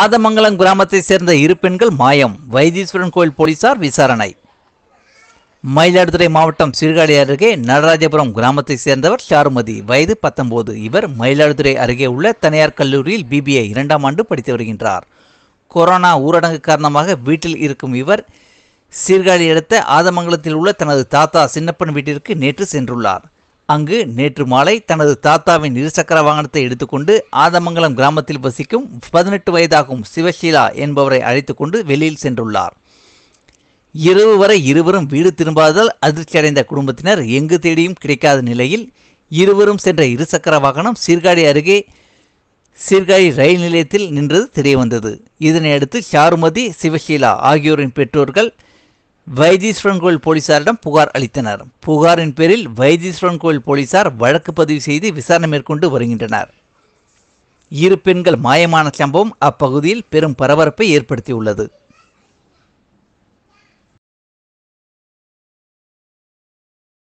ஆதமங்கலம் கிராமத்தை சேர்ந்த இரு பெண்கள் மாயம் வைத்தீஸ்வரன் கோயில் போலீசார் விசாரணை மயிலாடுதுறை மாவட்டம் சீர்காழி அருகே நடராஜபுரம் கிராமத்தை சேர்ந்தவர் ஷாருமதி வயது பத்தொன்பது இவர் மயிலாடுதுறை அருகே உள்ள தனியார் கல்லூரியில் பிபிஐ இரண்டாம் ஆண்டு படித்து வருகின்றார் கொரோனா ஊரடங்கு காரணமாக வீட்டில் இருக்கும் இவர் சீர்காழி அடுத்த ஆதமங்கலத்தில் உள்ள தனது தாத்தா சின்னப்பன் வீட்டிற்கு நேற்று சென்றுள்ளார் அங்கு நேற்று மாலை தனது தாத்தாவின் இருசக்கர வாகனத்தை எடுத்துக்கொண்டு ஆதமங்கலம் கிராமத்தில் வசிக்கும் பதினெட்டு வயதாகும் சிவசீலா என்பவரை அழைத்துக்கொண்டு வெளியில் சென்றுள்ளார் இரவு வரை இருவரும் வீடு திரும்பாததால் அதிர்ச்சியடைந்த குடும்பத்தினர் எங்கு தேடியும் கிடைக்காத நிலையில் இருவரும் சென்ற இருசக்கர வாகனம் சீர்காழி அருகே சீர்காழி ரயில் நிலையத்தில் நின்றது தெரியவந்தது இதனையடுத்து சாருமதி சிவசீலா ஆகியோரின் பெற்றோர்கள் வைத்தீஸ்வரன் கோயில் போலீசாரிடம் புகார் அளித்தனர் புகாரின் பேரில் வைத்தீஸ்வரன் கோயில் போலீசார் வழக்கு பதிவு செய்து விசாரணை மேற்கொண்டு வருகின்றனர் இரு பெண்கள் மாயமான சம்பவம் அப்பகுதியில் பெரும் பரபரப்பை ஏற்படுத்தியுள்ளது